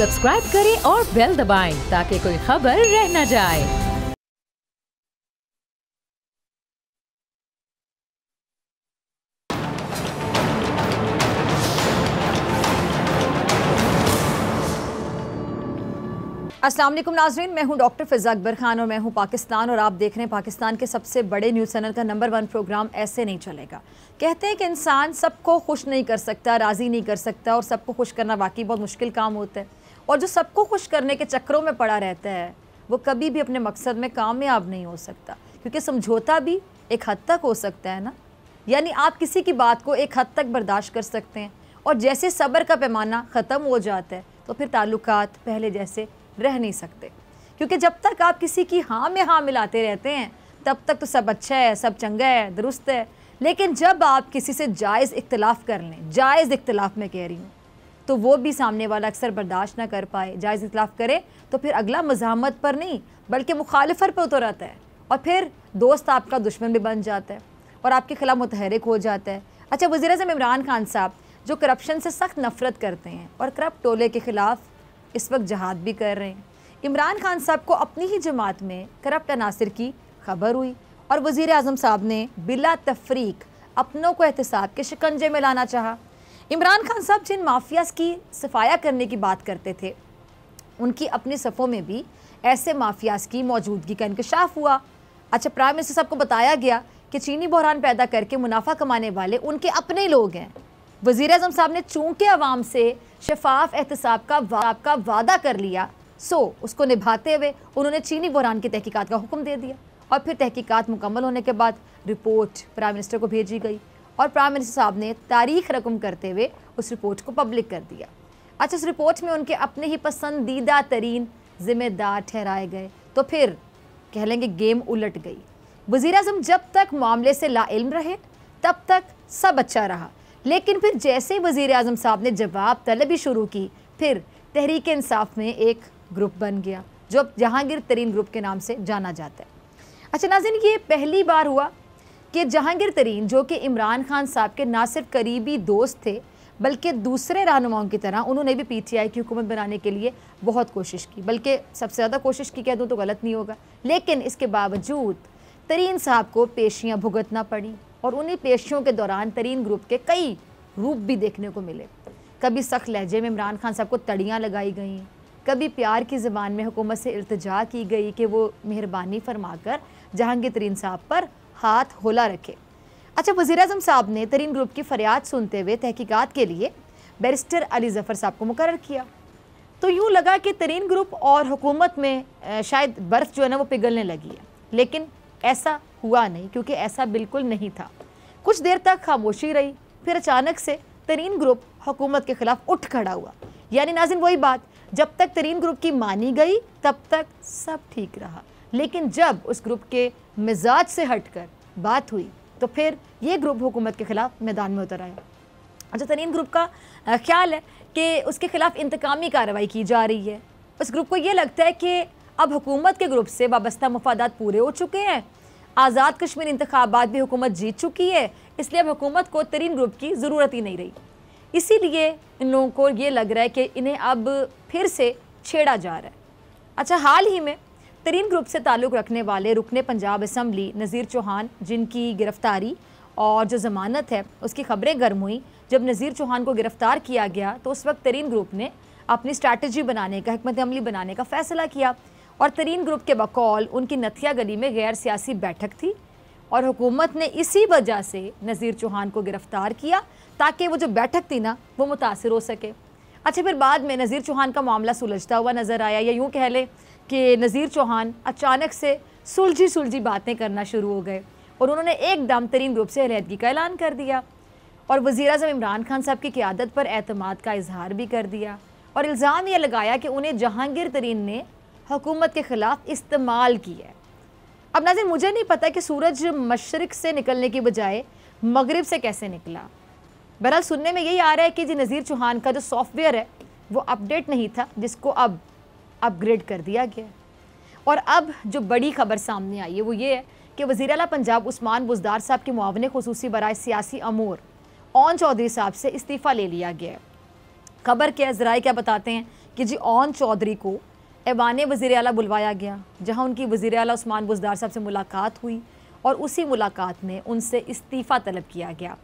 Subscribe करें और bell दबाएं ताकि कोई खबर रह न जाए असलम नाजरीन मैं हूं डॉक्टर फिजा अकबर खान और मैं हूं पाकिस्तान और आप देख रहे हैं पाकिस्तान के सबसे बड़े न्यूज़ चैनल का नंबर वन प्रोग्राम ऐसे नहीं चलेगा कहते हैं कि इंसान सबको खुश नहीं कर सकता राज़ी नहीं कर सकता और सबको खुश करना वाकई बहुत मुश्किल काम होता है और जो सबको खुश करने के चक्करों में पड़ा रहता है वो कभी भी अपने मकसद में कामयाब नहीं हो सकता क्योंकि समझौता भी एक हद तक हो सकता है ना यानी आप किसी की बात को एक हद तक बर्दाश्त कर सकते हैं और जैसे सब्र का पैमाना ख़त्म हो जाता है तो फिर ताल्लुक पहले जैसे रह नहीं सकते क्योंकि जब तक आप किसी की हाँ में हाँ मिलाते रहते हैं तब तक तो सब अच्छा है सब चंगा है दुरुस्त है लेकिन जब आप किसी से जायज़ इख्तलाफ कर लें जायज़ इख्तलाफ में कह रही हूँ तो वो भी सामने वाला अक्सर बर्दाश्त ना कर पाए जायज़ इतलाफ़ करे तो फिर अगला मजामत पर नहीं बल्कि मुखालफर पर उतर आता है और फिर दोस्त आपका दुश्मन भी बन जाता है और आपके खिलाफ मुतहरक हो जाता है अच्छा वज़ी अजम इमरान खान साहब जो करप्शन से सख्त नफरत करते हैं और करप्ट टोले के ख़िलाफ़ इस वक्त जहाद भी कर रहे हैं इमरान खान साहब को अपनी ही जमात में करप्ट अनासर की खबर हुई और वज़ी अजम साहब ने बिला तफरीक अपनों को एहतसाब के शिकंजे में लाना चाहा इमरान खान साहब जिन माफियाज की सफाया करने की बात करते थे उनकी अपने सफ़ों में भी ऐसे माफियाज की मौजूदगी का इंकशाफ हुआ अच्छा प्राइम मिनिस्टर साहब को बताया गया कि चीनी बहरान पैदा करके मुनाफा कमाने वाले उनके अपने लोग हैं वजीर अजम साहब ने चूंकि आवाम से शफाफ एहतसाब का वा, का वादा कर लिया सो उसको निभाते हुए उन्होंने चीनी बहरान की तहकीकात का हुक्म दे दिया और फिर तहकीकात मुकम्मल होने के बाद रिपोर्ट प्राइम मिनिस्टर को भेजी गई और प्राइम मिनिस्टर साहब ने तारीख रकम करते हुए उस रिपोर्ट को पब्लिक कर दिया अच्छा उस रिपोर्ट में उनके अपने ही पसंदीदा तरीन जिम्मेदार ठहराए गए तो फिर कह लेंगे गेम उलट गई वजीर अजम जब तक मामले से लाइल्म रहे तब तक सब अच्छा रहा लेकिन फिर जैसे ही वजीर अजम साहब ने जवाब तलबी शुरू की फिर तहरीक इंसाफ में एक ग्रुप बन गया जो अब जहांगीर तरीन ग्रुप के नाम से जाना जाता है अच्छा नाजिन ये पहली बार हुआ कि जहांगीर तरीन जो कि इमरान खान साहब के ना सिर्फ करीबी दोस्त थे बल्कि दूसरे रहनुमाओं की तरह उन्होंने भी पी टी आई की हुकूमत बनाने के लिए बहुत कोशिश की बल्कि सबसे ज़्यादा कोशिश की कह दूँ तो गलत नहीं होगा लेकिन इसके बावजूद तरीन साहब को पेशियाँ भुगतना पड़ी और उन्हीं पेशियों के दौरान तरीन ग्रुप के कई रूप भी देखने को मिले कभी सख्त लहजे में इमरान खान साहब को तड़ियाँ लगाई गई कभी प्यार की ज़बान में हुकूमत से इल्तजा की गई कि वो मेहरबानी कर जहांगीर तरीन साहब पर हाथ होला रखे अच्छा वजी अजम साहब ने तरीन ग्रुप की फरियाद सुनते हुए तहकीकात के लिए बैरिस्टर अली जफ़र साहब को मुकर किया तो यूँ लगा कि तरीन ग्रुप और हुकूमत में शायद बर्फ़ जो है ना वो पिघलने लगी है लेकिन ऐसा हुआ नहीं क्योंकि ऐसा बिल्कुल नहीं था कुछ देर तक खामोशी रही फिर अचानक से तरीन ग्रुप हुकूमत के ख़िलाफ़ उठ खड़ा हुआ यानी नाजिन वही बात जब तक तरीन ग्रुप की मानी गई तब तक सब ठीक रहा लेकिन जब उस ग्रुप के मिजाज से हटकर बात हुई तो फिर ये ग्रुप हुकूमत के ख़िलाफ़ मैदान में उतर आया अच्छा तरीन ग्रुप का ख्याल है कि उसके ख़िलाफ़ इंतकामी कार्रवाई की जा रही है उस ग्रुप को ये लगता है कि अब हुकूमत के ग्रुप से वाबस्ता मफादात पूरे हो चुके हैं आज़ाद कश्मीर इंतबात भी हुकूमत जीत चुकी है इसलिए अब हुकूमत को तरीन ग्रुप की ज़रूरत ही नहीं रही इसीलिए इन लोगों को ये लग रहा है कि इन्हें अब फिर से छेड़ा जा रहा है अच्छा हाल ही में तरीन ग्रुप से ताल्लुक़ रखने वाले रुकन पंजाब असम्बली नज़ीर चौहान जिनकी गिरफ़्तारी और जो ज़मानत है उसकी खबरें गर्म हुई जब नज़ीर चौहान को गिरफ़्तार किया गया तो उस वक्त तरीन ग्रुप ने अपनी स्ट्रैटी बनाने का हमत अमली बनाने का फ़ैसला किया और तरीन ग्रुप के बकौल उनकी नथिया गली में गैर सियासी बैठक थी और हुकूमत ने इसी वजह से नज़ीर चौहान को गिरफ़्तार किया ताकि वो जो बैठक थी ना वो मुतासर हो सके अच्छा फिर बाद में नज़ीर चौहान का मामला सुलझता हुआ नज़र आया या यूँ कह लें कि नज़ीर चौहान अचानक से सुलझी सुलझी बातें करना शुरू हो गए और उन्होंने एक दम तरीन ग्रुप से अलीहदगी का ऐलान कर दिया और वज़ी अजम इमरान खान साहब की क्यादत पर अतमाद का इजहार भी कर दिया और इल्ज़ाम यह लगाया कि उन्हें जहांगीर तरीन ने हकूमत के ख़िलाफ़ इस्तेमाल किया है अब नाजिर मुझे नहीं पता कि सूरज मशरक़ से निकलने की बजाय मगरब से कैसे निकला बहरहाल सुनने में यही आ रहा है कि जी नज़ीर चौहान का जो सॉफ्टवेयर है वो अपडेट नहीं था जिसको अब अपग्रेड कर दिया गया है और अब जो बड़ी खबर सामने आई है वो ये है कि वज़ी अला पंजाब उस्मान बुजदार साहब के मुआवन खसूसी बरए सियासी अमूर ओन चौधरी साहब से इस्तीफ़ा ले लिया गया है खबर क्या ज़राए क्या बताते हैं कि जी ओन चौधरी को ऐवान वज़ी अला बुलवाया गया जहाँ उनकी वज़ी अला उस्मान बुजदार साहब से मुलाकात हुई और उसी मुलाकात में उनसे इस्तीफ़ा तलब किया गया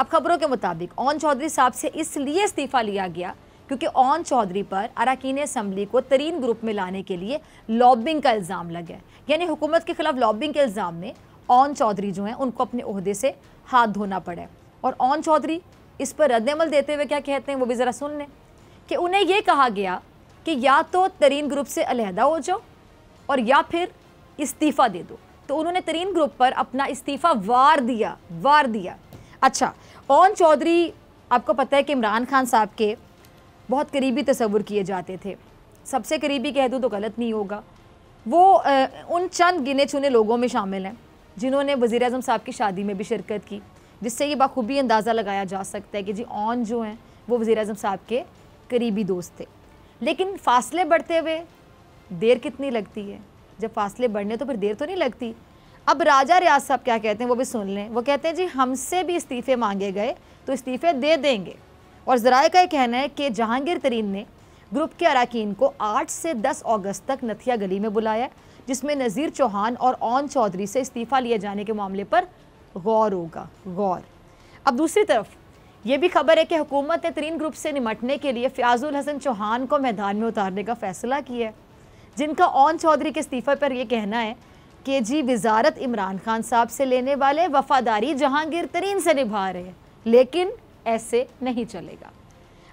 अब खबरों के मुताबिक ओन चौधरी साहब से इसलिए इस्तीफ़ा लिया गया क्योंकि ओन चौधरी पर अरकान असम्बली को तरीन ग्रुप में लाने के लिए लॉबिंग का इल्ज़ाम लगा यानी हुकूमत के खिलाफ लॉबिंग के इल्ज़ाम में ओन चौधरी जो हैं उनको अपने अहदे से हाथ धोना पड़े और ओन चौधरी इस पर रद्दमल देते हुए क्या कहते हैं वो भी ज़रा सुन लें कि उन्हें यह कहा गया कि या तो तरीन ग्रुप से अलहदा हो जाओ और या फिर इस्तीफ़ा दे दो तो उन्होंने तरीन ग्रुप पर अपना इस्तीफ़ा वार दिया वार दिया अच्छा ओन चौधरी आपको पता है कि इमरान खान साहब के बहुत करीबी तस्वुर किए जाते थे सबसे करीबी कह दूँ तो गलत नहीं होगा वो आ, उन चंद गिने चुने लोगों में शामिल हैं जिन्होंने वज़ी अजम साहब की शादी में भी शिरकत की जिससे ये बखूबी अंदाज़ा लगाया जा सकता है कि जी ऑन जो हैं वो वज़ी अजम साहब के करीबी दोस्त थे लेकिन फासले बढ़ते हुए देर कितनी लगती है जब फासले बढ़ने तो फिर देर तो नहीं लगती अब राजा रियाज साहब क्या कहते हैं वो भी सुन लें वो कहते हैं जी हमसे भी इस्तीफ़े मांगे गए तो इस्तीफ़े दे देंगे और ज़राए का यह कहना है कि जहांगीर तरीन ने ग्रुप के अरकान को 8 से 10 अगस्त तक नथिया गली में बुलाया जिसमें नज़ीर चौहान और ओन चौधरी से इस्तीफ़ा लिए जाने के मामले पर गौर होगा गौर अब दूसरी तरफ ये भी खबर है कि हुकूमत ने तरीन ग्रुप से निमटने के लिए फ़याज़ुल हसन चौहान को मैदान में उतारने का फ़ैसला किया है जिनका ओन चौधरी के इस्तीफ़े पर यह कहना है कि जी वजारत इमरान खान साहब से लेने वाले वफादारी जहांगीर तरीन से निभा रहे हैं लेकिन ऐसे नहीं चलेगा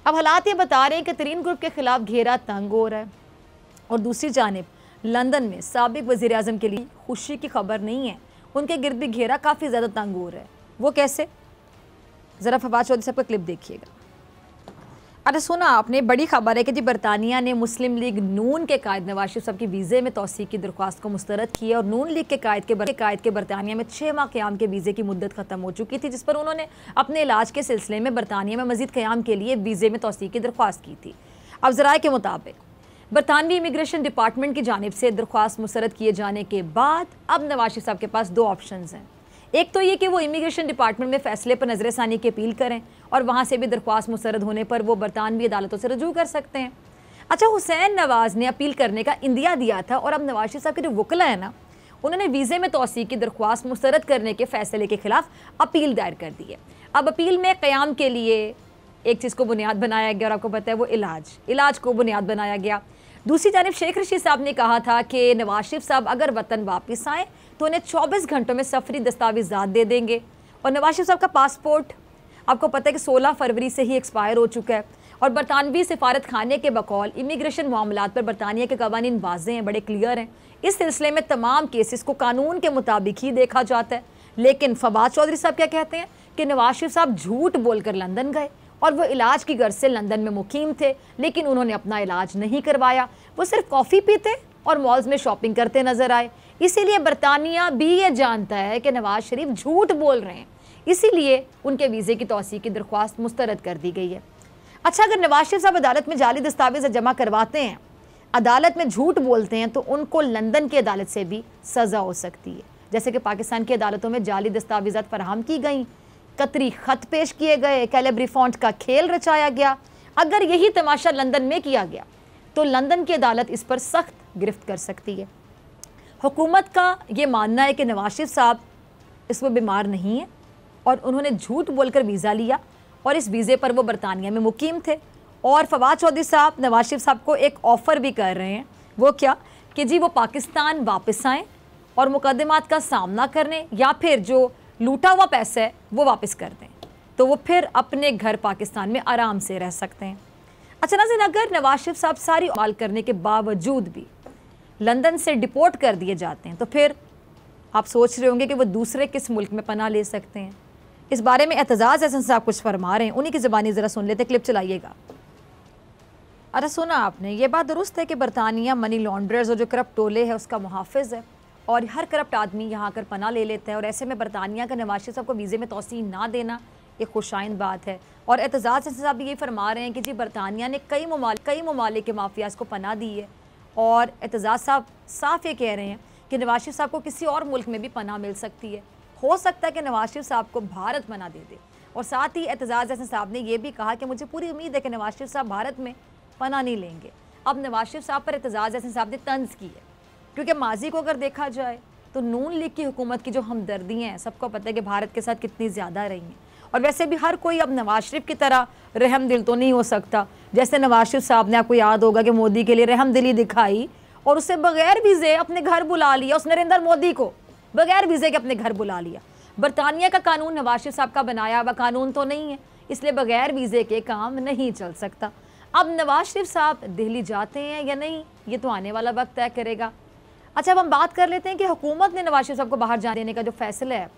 अब हालात ये बता रहे हैं कि तरीन ग्रुप के खिलाफ घेरा तंग हो रहा है और दूसरी जानब लंदन में सबक वज़ी अजम के लिए खुशी की खबर नहीं है उनके गिरद भी घेरा काफ़ी ज़्यादा तंग हो रहा है वो कैसे ज़रा फवाद चौधरी साहब का क्लिप देखिएगा अरे अच्छा, सुना आपने बड़ी खबर है कि जी बरतानिया ने मुस्लिम लीग नून के कायद नवाज शरीफ साहब की वीज़े में तोसी की दरख्वास्त को मुस्तरद की है और नून लीग के कायद के बर... कायद के बरतानिया में छः माह क्याम के वीज़े की मुद्दत खत्म हो चुकी थी जिस पर उन्होंने अपने इलाज के सिलसिले में बरतानिया में मजीद क्याम के लिए वीज़े में तोसी की दरख्वास्त की थी अब जराए के मुताबिक बरतानवी इमिग्रेशन डिपार्टमेंट की जानब से दरख्वास्त मुस्रद किए जाने के बाद अब नवाज शरीफ साहब के पास दो ऑप्शन हैं एक तो ये कि वो इमिग्रेशन डिपार्टमेंट में फैसले पर नजर की अपील करें और वहाँ से भी दरख्वास्त मुसरद होने पर वो बरतानवी अदालतों से रजू कर सकते हैं अच्छा हुसैन नवाज़ ने अपील करने का इंदिया दिया था और अब नवाज शरीफ साहब के जो वकला है ना उन्होंने वीज़े में तोसी की दरख्वास्त मुस्रद करने के फैसले के खिलाफ अपील दायर कर दी है अब अपील में क़्याम के लिए एक चीज़ को बुनियाद बनाया गया और आपको पता है वो इलाज इलाज को बुनियाद बनाया गया दूसरी जानब शेख रशीद साहब ने कहा था कि नवाज शरीफ साहब अगर वतन वापस आएँ तो उन्हें 24 घंटों में सफरी दस्तावेजात दे देंगे और नवाज शरीफ साहब का पासपोर्ट आपको पता है कि 16 फरवरी से ही एक्सपायर हो चुका है और बरतानवी सिफारत खाने के बकौल इमिग्रेशन मामला पर बरतानिया के कवानीन वाजे हैं बड़े क्लियर हैं इस सिलसिले में तमाम केसेस को कानून के मुताबिक ही देखा जाता है लेकिन फवाद चौधरी साहब क्या कहते हैं कि नवाज शरीफ साहब झूठ बोलकर लंदन गए और वो इलाज की गर्ज से लंदन में मुकीम थे लेकिन उन्होंने अपना इलाज नहीं करवाया वो सिर्फ कॉफ़ी पीते और मॉल्स में शॉपिंग करते नजर आए इसीलिए बरतानिया भी ये जानता है कि नवाज शरीफ झूठ बोल रहे हैं इसीलिए उनके वीज़े की तोसी की दरख्वास्त मुस्तरद कर दी गई है अच्छा अगर नवाज शरीफ साहब अदालत में जाली दस्तावेज जमा करवाते हैं अदालत में झूठ बोलते हैं तो उनको लंदन की अदालत से भी सज़ा हो सकती है जैसे कि पाकिस्तान की अदालतों में जाली दस्तावेज़ा फराहम की गई कतरी ख़त पेश किए गए कैलेबरी फॉन्ट का खेल रचाया गया अगर यही तमाशा लंदन में किया गया तो लंदन की अदालत इस पर सख्त गिरफ्त कर सकती है हुकूमत का ये मानना है कि नवाज शरीफ साहब इस बीमार नहीं हैं और उन्होंने झूठ बोलकर वीज़ा लिया और इस वीज़े पर वो बरतानिया में मुकीम थे और फवाद चौधरी साहब नवाज शरीफ साहब को एक ऑफ़र भी कर रहे हैं वो क्या कि जी वो पाकिस्तान वापस आएँ और मुकदमात का सामना करने या फिर जो लूटा हुआ पैसा है वो वापस कर दें तो वो फिर अपने घर पाकिस्तान में आराम से रह सकते हैं अच्छा नजर अगर नवाज शरीफ साहब सारी माल करने के बावजूद भी लंदन से डिपोर्ट कर दिए जाते हैं तो फिर आप सोच रहे होंगे कि वो दूसरे किस मुल्क में पना ले सकते हैं इस बारे में एतजाज़ एहसन साहब कुछ फरमा रहे हैं उन्हीं की ज़बानी ज़रा सुन लेते क्लिप चलाइएगा अरे सुना आपने ये बात दुरुस्त है कि बरतानिया मनी लॉन्ड्रर्स और जो करप्ट टोले है उसका मुहाफ़ है और हर करप्ट आदमी यहाँ आकर पना ले लेता है और ऐसे में बरतानिया का नवाशी साहब को वीज़े में तोसी ना देना ये खुशाइन बात है और एतजाज़ एहसन साहब ये फरमा रहे हैं कि जी बरतानिया ने कई ममालिक कई ममालिक माफियाज को पना दी है और एतजाज़ साहब साफ ये कह रहे हैं कि नवाज शरीफ साहब को किसी और मुल्क में भी पनाह मिल सकती है हो सकता है कि नवाज शरीफ साहब को भारत बना दे दे और साथ ही एतजाज़ हसन साहब ने यह भी कहा कि मुझे पूरी उम्मीद है कि नवाज शरीफ साहब भारत में पना नहीं लेंगे अब नवाज शरीफ साहब पर एतजाज़ हसन साहब ने तंज की है क्योंकि माजी को अगर देखा जाए तो नून लीग की हुकूमत की जो हमदर्दियाँ हैं सबको पता है कि भारत के साथ कितनी ज़्यादा रही हैं और वैसे भी हर कोई अब नवाज शरीफ की तरह रहम दिल तो नहीं हो सकता जैसे नवाज शरीफ साहब ने आपको याद होगा कि मोदी के लिए रहम दिली दिखाई और उसे बगैर वीज़े अपने घर बुला लिया उस नरेंद्र मोदी को बगैर वीज़े के अपने घर बुला लिया बरतानिया का कानून नवाज शरीफ साहब का बनाया हुआ कानून तो नहीं है इसलिए बगैर वीज़े के काम नहीं चल सकता अब नवाज शरीफ साहब दिल्ली जाते हैं या नहीं ये तो आने वाला वक्त तय करेगा अच्छा अब हम बात कर लेते हैं कि हुकूमत ने नवाज शरीफ साहब को बाहर जाने का जो फैसला है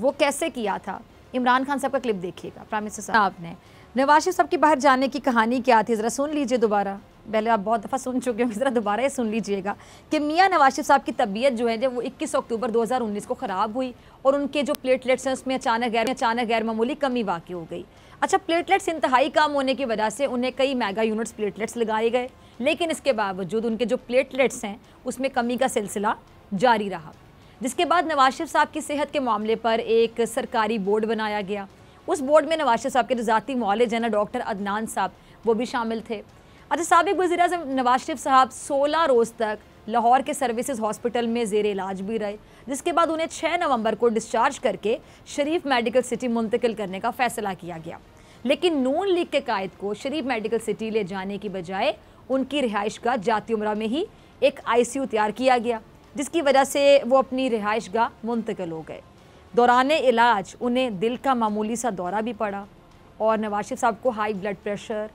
वो कैसे किया था इमरान खान साहब का क्लिप देखिएगा प्राइम मिनिस्टर साहब ने नवाज शरीफ साहब के बाहर जाने की कहानी क्या थी ज़रा सुन लीजिए दोबारा पहले आप बहुत दफ़ा सुन चुके हैं ज़रा दोबारा ये सुन लीजिएगा कि मियाँ नवाज शरीफ साहब की तबीयत जो है जब वो 21 अक्टूबर 2019 को ख़राब हुई और उनके जो प्लेटलेट्स हैं उसमें अचानक गैर अचानक गैर मामूली कमी वाकई हो गई अच्छा प्लेटलेट्स इंतहाई कम होने की वजह से उन्हें कई मेगा यूनिट्स प्लेटलेट्स लगाए गए लेकिन इसके बावजूद उनके जो प्लेटलेट्स हैं उसमें कमी का सिलसिला जारी रहा जिसके बाद नवाज शरीफ साहब की सेहत के मामले पर एक सरकारी बोर्ड बनाया गया उस बोर्ड में नवाज शरीफ साहब के जो ज़ाती मौलज हैं ना डॉक्टर अदनान साहब वो भी शामिल थे अच्छा सबक वजी अजम नवाज शरीफ साहब सोलह रोज़ तक लाहौर के सर्विसेज हॉस्पिटल में जेर इलाज भी रहे जिसके बाद उन्हें छः नवंबर को डिस्चार्ज करके शरीफ मेडिकल सिटी मुंतकिल करने का फ़ैसला किया गया लेकिन नून लीग के कायद को शरीफ मेडिकल सिटी ले जाने की बजाय उनकी रिहाइश का जाती उम्र में ही एक आईसीयू तैयार किया गया जिसकी वजह से वो अपनी रिहाइश गाह मुंतकिल हो गए दौरान इलाज उन्हें दिल का मामूली सा दौरा भी पड़ा और नवाज शरीफ साहब को हाई ब्लड प्रेशर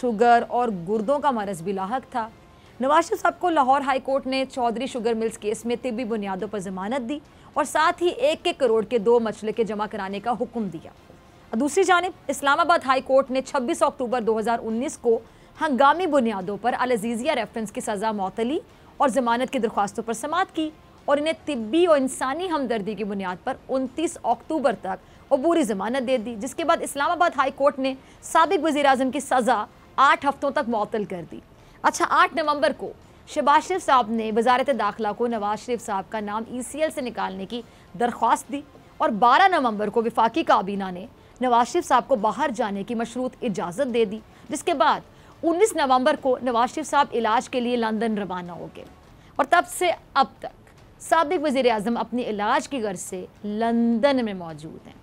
शुगर और गुर्दों का मरज भी लाक था नवाज शरीफ साहब को लाहौर हाई कोर्ट ने चौधरी शुगर मिल्स केस में तिबी बुनियादों पर जमानत दी और साथ ही एक एक करोड़ के दो मछले के जमा कराने का हुक्म दिया दूसरी जानब इस्लामाबाद हाई कोर्ट ने 26 अक्टूबर 2019 को हंगामी बुनियादों पर अलजीज़िया रेफरेंस की सज़ा मौतली और ज़मानत की दरख्वास्तों पर समात की और इन्हें तिब्बी और इंसानी हमदर्दी की बुनियाद पर 29 अक्टूबर तक अबूरी ज़मानत दे दी जिसके बाद इस्लामाबाद हाई कोर्ट ने सबक वज़ी अजम की सज़ा आठ हफ्तों तक मअतल कर दी अच्छा आठ नवंबर को शहबाज शरीफ साहब ने वजारत दाखिला को नवाज शरीफ साहब का नाम ई सी एल से निकालने की दरख्वास्त दी और बारह नवंबर को विफाकी काबीना ने नवाज शरीफ साहब को बाहर जाने की मशरूत इजाज़त दे दी जिसके बाद 19 नवंबर को नवाज शरीफ साहब इलाज के लिए लंदन रवाना हो गए और तब से अब तक सबक वज़ी अजम अपने इलाज की गर्ज से लंदन में मौजूद हैं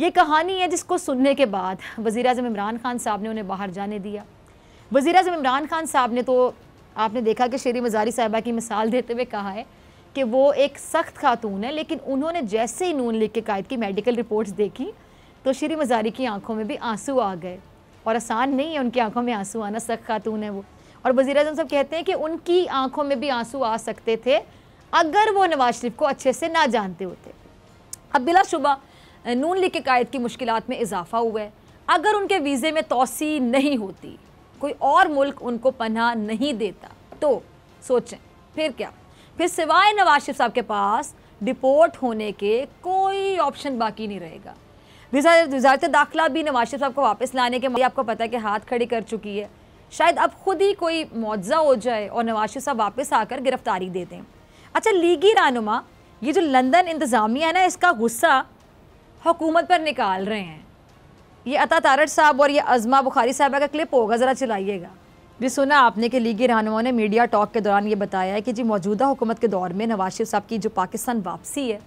ये कहानी है जिसको सुनने के बाद वज़ी अजम इमरान खान साहब ने उन्हें बाहर जाने दिया वज़ी अजम इमरान खान साहब ने तो आपने देखा कि शेरी मज़ारी साहिबा की मिसाल देते हुए कहा है कि वो एक सख्त खातून है लेकिन उन्होंने जैसे ही नून लिख के कायद की मेडिकल रिपोर्ट्स देखी तो श्री मज़ारी की आंखों में भी आंसू आ गए और आसान नहीं है उनकी आंखों में आंसू आना सख्त खातून है वो और वज़ी अजम साहब कहते हैं कि उनकी आंखों में भी आंसू आ सकते थे अगर वो नवाज शरीफ को अच्छे से ना जानते होते अब शुबा नून लीग के कायद की मुश्किल में इजाफा हुआ है अगर उनके वीज़े में तोसी नहीं होती कोई और मुल्क उनको पनाह नहीं देता तो सोचें फिर क्या फिर सिवाय नवाज शरीफ साहब के पास डिपोर्ट होने के कोई ऑप्शन बाकी नहीं रहेगा वजारत दाखिला भी नवाज शरीफ साहब को वापस लाने के आपको पता है कि हाथ खड़े कर चुकी है शायद अब खुद ही कोई मुआवजा हो जाए और नवाज शरीफ साहब वापस आकर गिरफ्तारी दे दें अच्छा लीगी रहनुमा ये जो लंदन इंतज़ामिया है ना इसका गुस्सा हुकूमत पर निकाल रहे हैं ये अता तारट साहब और ये अजमा बुखारी साहबा का क्लिप होगा ज़रा चलाइएगा जी सुना आपने कि लीगी रहनुमाओं ने मीडिया टॉक के दौरान ये बताया है कि जी मौजूदा हुकूमत के दौर में नवाज शरीफ साहब की जो पाकिस्तान वापसी है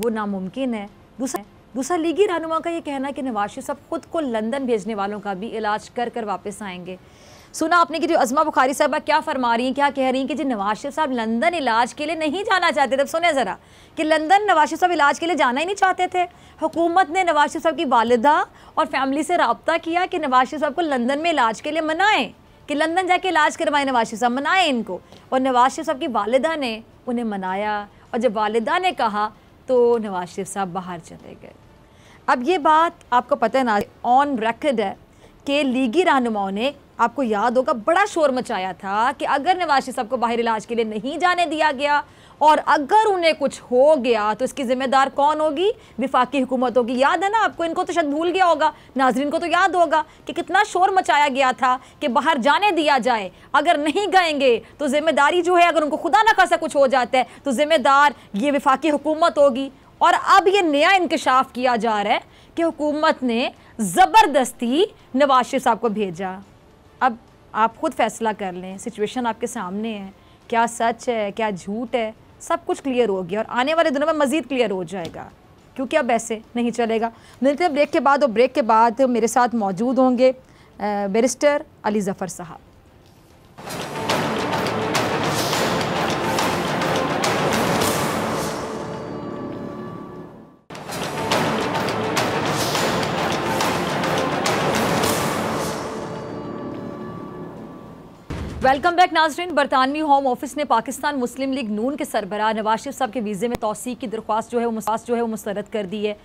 वो नामुमकिन है दूसरा दूसरा लीगी रहनुमा का ये कहना है कि नवाज शरीफ साहब खुद को लंदन भेजने वालों का भी इलाज कर कर वापस आएंगे सुना आपने कि जो अजमा बुखारी साहबा क्या फरमा रही हैं क्या कह रही हैं कि जी नवाज शरीफ साहब लंदन इलाज के लिए नहीं जाना चाहते थे सुने ज़रा कि लंदन नवाज शरीफ साहब इलाज के लिए जाना ही नहीं चाहते थे हुकूमत ने नवाज शरीफ साहब की वालदा और फैमिली से रबता किया कि नवाज शरीफ साहब को लंदन में इलाज के लिए मनाएं कि लंदन जाके इलाज करवाएं नवाज शरीफ साहब मनाएं इनको और नवाज शरीफ साहब की वालदा ने उन्हें मनाया और जब वालदा ने कहा तो नवाज शरीफ साहब बाहर चले गए अब ये बात आपको पता है ना ऑन रेकर्ड है कि लीगी रहनुमाओं ने आपको याद होगा बड़ा शोर मचाया था कि अगर नवाज साहब को बाहर इलाज के लिए नहीं जाने दिया गया और अगर उन्हें कुछ हो गया तो इसकी जिम्मेदार कौन होगी विफाकी हुकूमत होगी याद है ना आपको इनको तो शायद भूल गया होगा नाजरीन को तो याद होगा कि कितना शोर मचाया गया था कि बाहर जाने दिया जाए अगर नहीं गएंगे तो जिम्मेदारी जो है अगर उनको खुदा ना खासा कुछ हो जाता है तो जिम्मेदार ये विफाकी हुकूमत होगी और अब ये नया इंकशाफ किया जा रहा है कि हुकूमत ने ज़बरदस्ती नवाज शरीफ साहब को भेजा अब आप ख़ुद फैसला कर लें सिचुएशन आपके सामने है क्या सच है क्या झूठ है सब कुछ क्लियर हो गया और आने वाले दिनों में मज़ीद क्लियर हो जाएगा क्योंकि अब ऐसे नहीं चलेगा मिलते ब्रेक के बाद और ब्रेक के बाद मेरे साथ मौजूद होंगे बैरिस्टर अली ज़फ़र साहब वेलकम बैक नाजरीन बरतानवी होम ऑफिस ने पाकिस्तान मुस्लिम लीग नून के सरबराह नवाज शिफ़ साहब के वीज़े में तोसी की दरख्वास्त जो है वो मुस्तास जो है वो मुस्रद कर दी है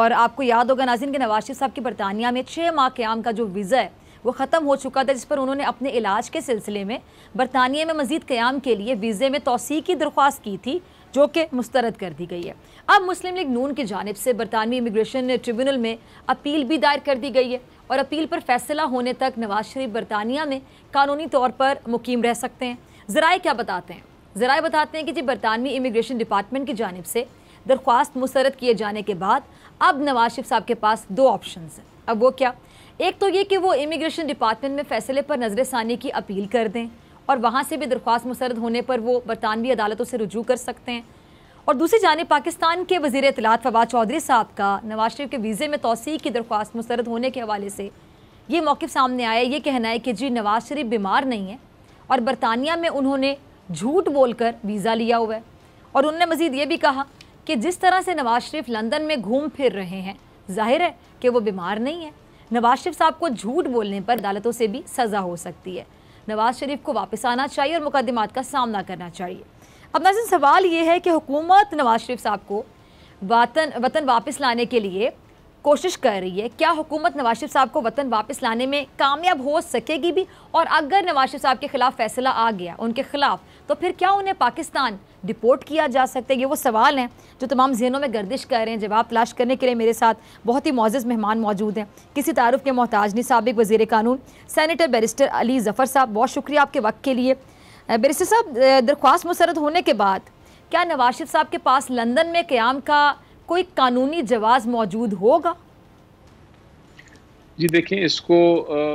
और आपको याद होगा नाजिन के नवाज शिफ साहब की बरतानिया में छः माह क्याम का जो वीज़ा है वो ख़त्म हो चुका था जिस पर उन्होंने अपने इलाज के सिलसिले में बरतानिया में मजीद क्याम के लिए वीज़े में तोसी की दरख्वास्त की थी जो कि मुस्तरद कर दी गई है अब मुस्लिम लीग नून की जानब से बरतानवी इमिग्रेशन ट्रिब्यूनल में अपील भी दायर कर दी गई है और अपील पर फैसला होने तक नवाज शरीफ बरतानिया में कानूनी तौर पर मुकीम रह सकते हैं ज़राए क्या बताते हैं ज़राए बताते हैं कि जी बरतानवी इमिग्रेशन डिपार्टमेंट की जानब से दरख्वास्त मुस्रद किए जाने के बाद अब नवाज शरीफ साहब के पास दो ऑप्शन हैं अब वो क्या एक तो ये कि वो इमिग्रेशन डिपार्टमेंट में फैसले पर नजर की अपील कर दें और वहाँ से भी दरख्वास्त मुसरद होने पर वो बरतानवी अदालतों से रजू कर सकते हैं और दूसरी जानब पाकिस्तान के वजीर अतलात फवाद चौधरी साहब का नवाज शरीफ के वीज़े में तोसी की दरख्वास्त मुसरद होने के हवाले से ये मौक़ सामने आया ये कहना है कि जी नवाज शरीफ बीमार नहीं है और बरतानिया में उन्होंने झूठ बोलकर वीज़ा लिया हुआ है और उन्होंने मज़ीद ये भी कहा कि जिस तरह से नवाज शरीफ लंदन में घूम फिर रहे हैं जाहिर है कि वो बीमार नहीं है नवाज शरीफ साहब को झूठ बोलने पर अदालतों से भी सज़ा हो सकती है नवाज शरीफ को वापस आना चाहिए और मुकदमात का सामना करना चाहिए अब नाजिन सवाल ये है कि हुकूमत नवाज शरीफ साहब को वतन वतन वापस लाने के लिए कोशिश कर रही है क्या हुकूमत नवाज शरीफ साहब को वतन वापस लाने में कामयाब हो सकेगी भी और अगर नवाज शरीफ साहब के खिलाफ फैसला आ गया उनके खिलाफ तो फिर क्या उन्हें पाकिस्तान डिपोर्ट किया जा सकता है ये वो सवाल हैं जो तमाम जहनों में गर्दिश कर रहे हैं जवाब तलाश करने के लिए मेरे साथ बहुत ही मोज़ मेहमान मौजूद हैं किसी तारुफ के मोहताज नहीं सबक वजीर कानून सैनिटर बैरिस्टर अली ज़फ़र साहब बहुत शुक्रिया आपके वक्त के लिए बैरिस्टर साहब दरख्वास्त मुसरद होने के बाद क्या नवाज शरीफ साहब के पास लंदन में क्याम का कोई कानूनी जवाब मौजूद होगा जी देखें इसको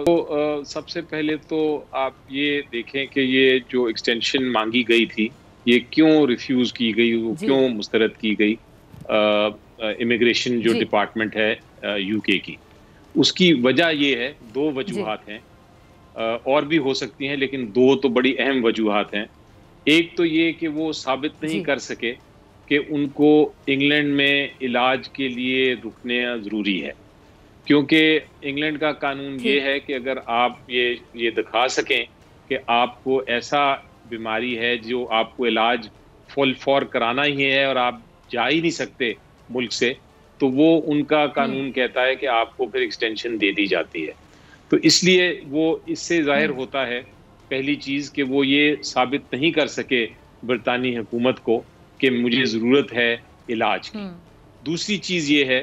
तो, सबसे पहले तो आप ये देखें कि ये जो एक्सटेंशन मांगी गई थी ये क्यों रिफ्यूज़ की गई वो क्यों मुस्तरद की गई इमिग्रेशन जो डिपार्टमेंट है यूके की उसकी वजह ये है दो वजूहत हैं और भी हो सकती हैं लेकिन दो तो बड़ी अहम वजूहत हैं एक तो ये कि वो साबित नहीं कर सके कि उनको इंग्लैंड में इलाज के लिए रुकने ज़रूरी है क्योंकि इंग्लैंड का कानून ये है कि अगर आप ये ये दिखा सकें कि आपको ऐसा बीमारी है जो आपको इलाज फुल फॉर कराना ही है और आप जा ही नहीं सकते मुल्क से तो वो उनका कानून कहता है कि आपको फिर एक्सटेंशन दे दी जाती है तो इसलिए वो इससे जाहिर होता है पहली चीज़ कि वो ये साबित नहीं कर सके बरतानी हुकूमत को कि मुझे हम्म। ज़रूरत है इलाज की हम्म। दूसरी चीज़ ये है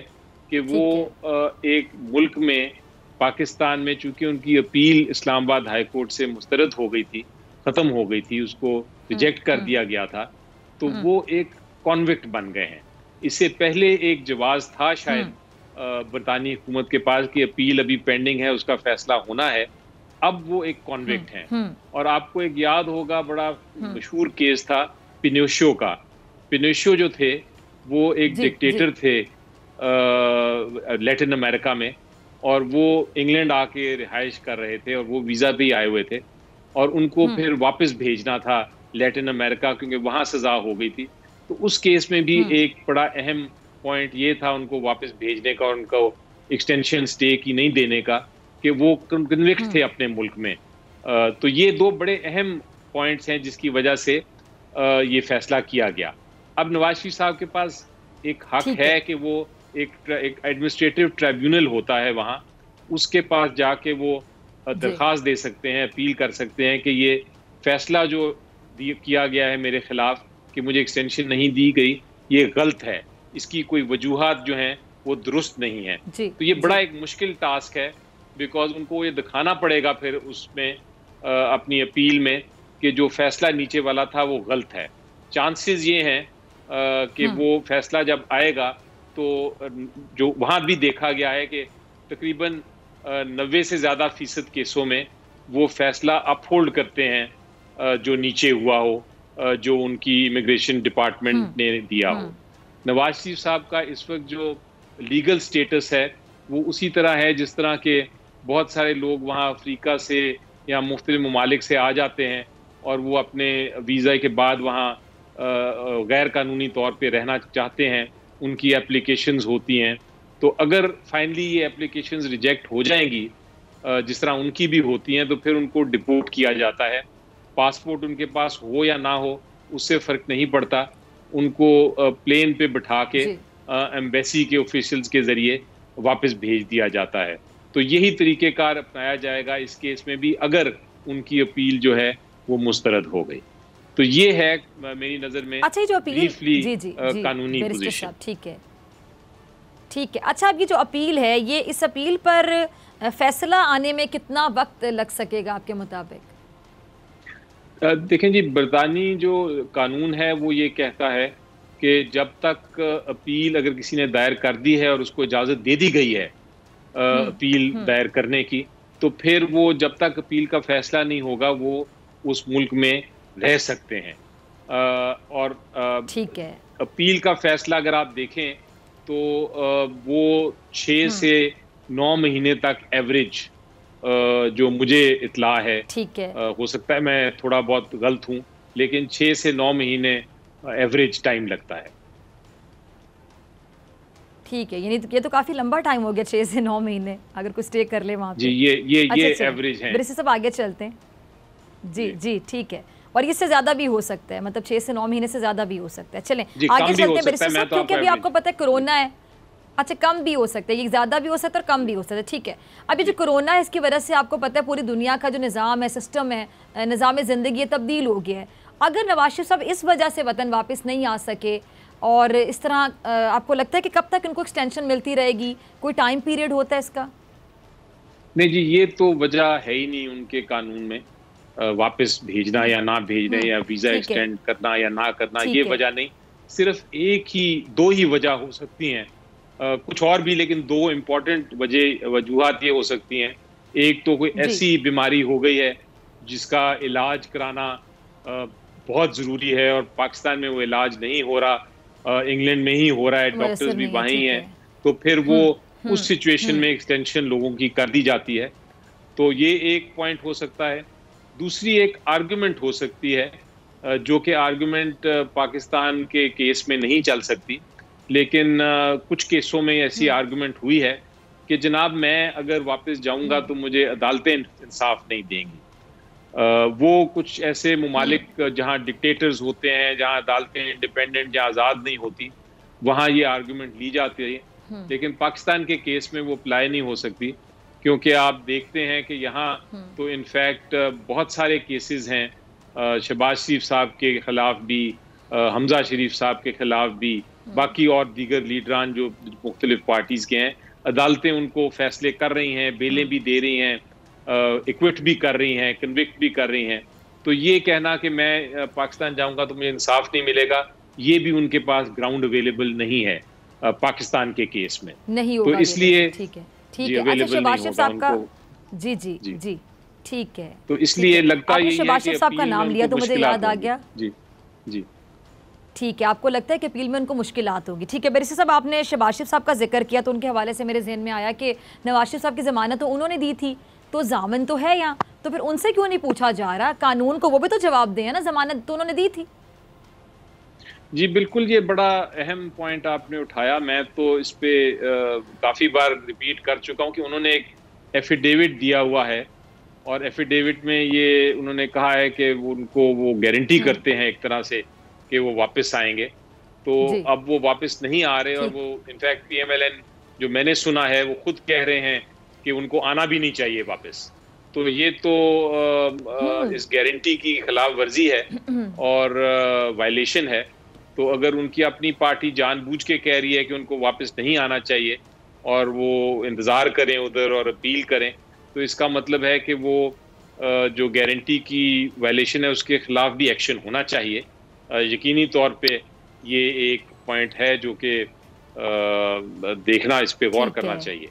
कि वो एक मुल्क में पाकिस्तान में चूंकि उनकी अपील इस्लामाबाद हाई कोर्ट से मुस्तरद हो गई थी ख़त्म हो गई थी उसको रिजेक्ट कर हम्म, दिया गया था तो वो एक कॉन्विक्ट बन गए हैं इससे पहले एक जवाब था शायद बरतानी हुकूमत के पास कि अपील अभी पेंडिंग है उसका फैसला होना है अब वो एक कॉन्विक्ट हैं और आपको एक याद होगा बड़ा मशहूर केस था पिनोशो का पिनेशो जो थे वो एक डिक्टेटर थे लेटिन अमेरिका में और वो इंग्लैंड आके रिहाइश कर रहे थे और वो वीज़ा पे आए हुए थे और उनको हम्म। फिर वापस भेजना था लेटिन अमेरिका क्योंकि वहाँ सज़ा हो गई थी तो उस केस में भी हम्म। एक बड़ा अहम पॉइंट ये था उनको वापस भेजने का और उनको एक्सटेंशन स्टे की नहीं देने का कि वो कन्विक्ट हम्म। थे अपने मुल्क में तो ये दो बड़े अहम पॉइंट्स हैं जिसकी वजह से ये फैसला किया गया अब नवाज शरीफ साहब के पास एक हक है, है कि वो एक एक एडमिनिस्ट्रेटिव ट्रिब्यूनल होता है वहाँ उसके पास जाके वो दरख्वास्त दे सकते हैं अपील कर सकते हैं कि ये फैसला जो किया गया है मेरे खिलाफ कि मुझे एक्सटेंशन नहीं दी गई ये गलत है इसकी कोई वजूहत जो हैं वो दुरुस्त नहीं है तो ये बड़ा एक मुश्किल टास्क है बिकॉज उनको ये दिखाना पड़ेगा फिर उसमें अपनी अपील में कि जो फैसला नीचे वाला था वो गलत है चांसेस ये हैं कि हम्म। वो फैसला जब आएगा तो जो वहाँ भी देखा गया है कि तकरीबन नबे से ज़्यादा फीसद केसों में वो फैसला अपहोल्ड करते हैं जो नीचे हुआ हो जो उनकी इमिग्रेशन डिपार्टमेंट हम्म। ने दिया हो हम्म। नवाज शरीफ साहब का इस वक्त जो लीगल स्टेटस है वो उसी तरह है जिस तरह के बहुत सारे लोग वहाँ अफ्रीका से या मुख्तलिफ ममालिक से आ जाते हैं और वो अपने वीज़ा के बाद वहाँ गैर कानूनी तौर पे रहना चाहते हैं उनकी एप्लीकेशंस होती हैं तो अगर फाइनली ये एप्लीकेशंस रिजेक्ट हो जाएंगी जिस तरह उनकी भी होती हैं तो फिर उनको डिपोर्ट किया जाता है पासपोर्ट उनके पास हो या ना हो उससे फ़र्क नहीं पड़ता उनको प्लेन पे बिठा के एम्बेसी के ऑफिशल्स के ज़रिए वापस भेज दिया जाता है तो यही तरीक़ेकार अपनाया जाएगा इस केस में भी अगर उनकी अपील जो है वो मुस्तरद हो गई तो ये है मेरी नजर में अच्छा जो अपील जी जी, जी कानूनी ठीक है ठीक है अच्छा आपकी जो अपील है ये इस अपील पर फैसला आने में कितना वक्त लग सकेगा आपके मुताबिक देखें जी बरतानी जो कानून है वो ये कहता है कि जब तक अपील अगर किसी ने दायर कर दी है और उसको इजाज़त दे दी गई है हम्म, अपील हम्म। दायर करने की तो फिर वो जब तक अपील का फैसला नहीं होगा वो उस मुल्क में रह सकते हैं और ठीक है अपील का फैसला अगर आप देखें तो वो छ हम्म। से नौ महीने तक एवरेज जो मुझे इतला है ठीक है हो सकता है मैं थोड़ा बहुत गलत हूँ लेकिन छ से नौ महीने एवरेज टाइम लगता है ठीक है यानी तो, ये तो काफी लंबा टाइम हो गया छह से नौ महीने अगर कुछ स्टे कर ले वहाँ जी ये ये अच्छा, ये एवरेज है मेरे सब आगे चलते हैं जी जी ठीक है और इससे ज्यादा भी हो सकता है मतलब छह से नौ महीने से ज्यादा भी हो सकता है चले आगे चलते हैं तो क्योंकि अभी आपको पता है कोरोना है अच्छा कम भी हो सकता है ये ज़्यादा भी हो सकता है और कम भी हो सकता है ठीक है अभी जो कोरोना है इसकी वजह से आपको पता है पूरी दुनिया का जो निज़ाम है सिस्टम है निज़ाम ज़िंदगी है तब्दील हो गया है अगर नवाज शरीफ साहब इस वजह से वतन वापस नहीं आ सके और इस तरह आपको लगता है कि कब तक इनको एक्सटेंशन मिलती रहेगी कोई टाइम पीरियड होता है इसका नहीं जी ये तो वजह है ही नहीं उनके कानून में वापस भेजना या ना भेजने हम्म, या वीजा एक्सटेंड करना या ना करना ये वजह नहीं सिर्फ एक ही दो ही वजह हो सकती हैं कुछ और भी लेकिन दो इम्पोर्टेंट वजह वजूहत ये हो सकती हैं एक तो कोई ऐसी बीमारी हो गई है जिसका इलाज कराना बहुत ज़रूरी है और पाकिस्तान में वो इलाज नहीं हो रहा इंग्लैंड में ही हो रहा है डॉक्टर्स भी वहीं हैं तो फिर वो हम्म, उस सिचुएशन हम्म, में एक्सटेंशन लोगों की कर दी जाती है तो ये एक पॉइंट हो सकता है दूसरी एक आर्ग्यूमेंट हो सकती है जो कि आर्ग्यूमेंट पाकिस्तान के केस में नहीं चल सकती लेकिन कुछ केसों में ऐसी आर्ग्यूमेंट हम्म। हुई है कि जनाब मैं अगर वापस जाऊंगा हम्म। तो मुझे अदालतें इंसाफ नहीं देंगी वो कुछ ऐसे ममालिक हम्म। जहाँ डिक्टेटर्स होते हैं जहाँ अदालतें इंडिपेंडेंट या आज़ाद नहीं होती वहाँ ये आर्ग्यूमेंट ली जाती है लेकिन पाकिस्तान के केस में वो अप्लाई नहीं हो सकती क्योंकि आप देखते हैं कि यहाँ हम्म। तो इनफैक्ट बहुत सारे केसेस हैं शहबाज शरीफ साहब के ख़िलाफ़ भी हमजा शरीफ साहब के ख़िलाफ़ भी हम्म। बाकी और दीगर लीडरान जो मुख्तलिफ पार्टीज़ के हैं अदालतें उनको फैसले कर रही हैं बेलें हम्म। भी दे रही हैं इक्विट भी कर रही हैं कन्विक्ट भी कर रही हैं तो ये कहना कि मैं पाकिस्तान जाऊंगा तो मुझे इंसाफ नहीं मिलेगा ये भी उनके पास ग्राउंड अवेलेबल नहीं है पाकिस्तान के केस में नहीं तो इसलिए ठीक है अच्छा शहबाज साहब का जी जी जी, ठीक है तो इसलिए लगता है शहबाज साहब का नाम लिया तो मुझे याद आ गया जी जी ठीक है आपको लगता है कि अपील में उनको मुश्किल होगी ठीक है बेरिसी साहब आपने शबाशिफ साहब का जिक्र किया तो उनके हवाले से मेरे जहन में आया कि नवाज साहब की ज़मानत तो उन्होंने दी थी तो जामन तो है यहाँ तो फिर उनसे क्यों नहीं पूछा जा रहा कानून को वो भी तो जवाब दें ना जमानत तो उन्होंने दी थी जी बिल्कुल ये बड़ा अहम पॉइंट आपने उठाया मैं तो इस पर काफ़ी बार रिपीट कर चुका हूँ कि उन्होंने एक एफिडेविट दिया हुआ है और एफिडेविट में ये उन्होंने कहा है कि उनको वो गारंटी करते हैं एक तरह से कि वो वापस आएंगे तो अब वो वापस नहीं आ रहे और वो इनफैक्ट पीएमएलएन जो मैंने सुना है वो खुद कह रहे हैं कि उनको आना भी नहीं चाहिए वापस तो ये तो आ, आ, हाँ। इस गारंटी की खिलाफ वर्जी है और वायलेशन है तो अगर उनकी अपनी पार्टी जानबूझ के कह रही है कि उनको वापस नहीं आना चाहिए और वो इंतज़ार करें उधर और अपील करें तो इसका मतलब है कि वो जो गारंटी की वायलेशन है उसके खिलाफ भी एक्शन होना चाहिए यकीनी तौर पे ये एक पॉइंट है जो कि देखना इस पर गौर करना चाहिए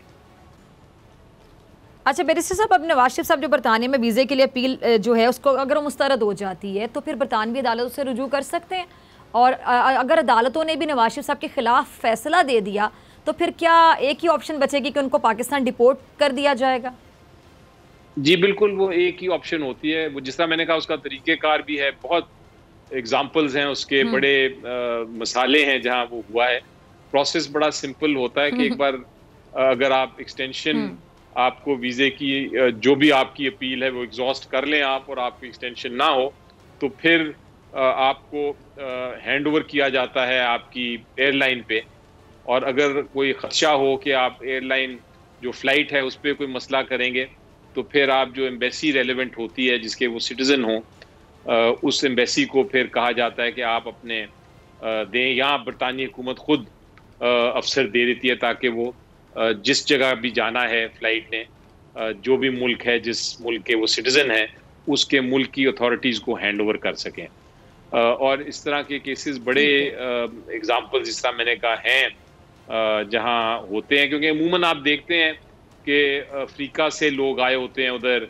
अच्छा बेरिस्टर साहब अब नवाज शरीफ साहब जो बरतानिया में वीज़े के लिए अपील जो है उसको अगर मुस्तरद हो जाती है तो फिर बरतानवी अदालत उससे रुजू कर सकते हैं और अगर अदालतों ने भी नवाज शरीफ साहब के ख़िलाफ़ फैसला दे दिया तो फिर क्या एक ही ऑप्शन बचेगी कि उनको पाकिस्तान डिपोर्ट कर दिया जाएगा जी बिल्कुल वो एक ही ऑप्शन होती है वो जिस तरह मैंने कहा उसका तरीक़ेकार भी है बहुत एग्जाम्पल्स हैं उसके हम्म। बड़े आ, मसाले हैं जहाँ वो हुआ है प्रोसेस बड़ा सिंपल होता है कि हम्म। एक बार अगर आप एक्सटेंशन हम्म। आपको वीज़े की जो भी आपकी अपील है वो एग्जॉस्ट कर लें आप और आपकी एक्सटेंशन ना हो तो फिर आपको हैंड ओवर किया जाता है आपकी एयरलाइन पे और अगर कोई खदशा हो कि आप एयरलाइन जो फ्लाइट है उस पर कोई मसला करेंगे तो फिर आप जो एम्बेसी रेलिवेंट होती है जिसके वो सिटीज़न हों उस एम्बेसी को फिर कहा जाता है कि आप अपने दें या बरतानी हुकूमत खुद अफसर दे देती है ताकि वो जिस जगह भी जाना है फ्लाइट ने जो भी मुल्क है जिस मुल्क के वो सिटीज़न है उसके मुल्क की अथॉरिटीज़ को हैंड ओवर कर सकें और इस तरह के केसेस बड़े एग्जाम्पल जिस तरह मैंने कहा हैं जहाँ होते हैं क्योंकि अमूमन आप देखते हैं कि अफ्रीका से लोग आए होते हैं उधर